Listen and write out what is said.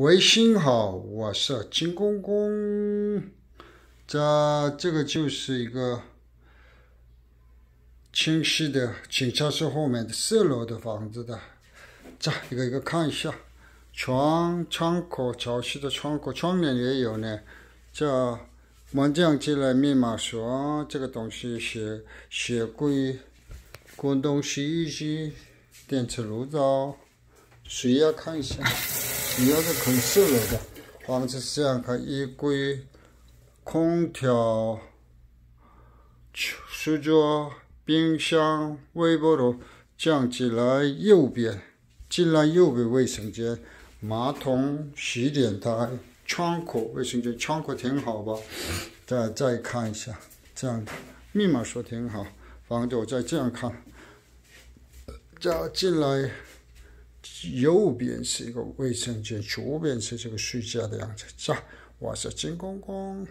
微信好，我是金公公。这这个就是一个清晰的，请看是后面的四楼的房子的。这一个一个看一下，窗、窗口朝西的窗口，窗帘也有呢。这门这样进来，密码锁这个东西，洗洗柜、滚东洗衣机、电磁炉灶，谁要看一下？你要是可以四楼的，房子这样看，衣柜、空调、书桌、冰箱、微波炉，进来右边，进来右边卫生间，马桶、洗脸台、窗口卫生间窗口挺好吧，再再看一下，这样密码锁挺好，房子我再这样看，再进来。右边是一个卫生间，左边是这个睡觉的样子，这，我是金光光。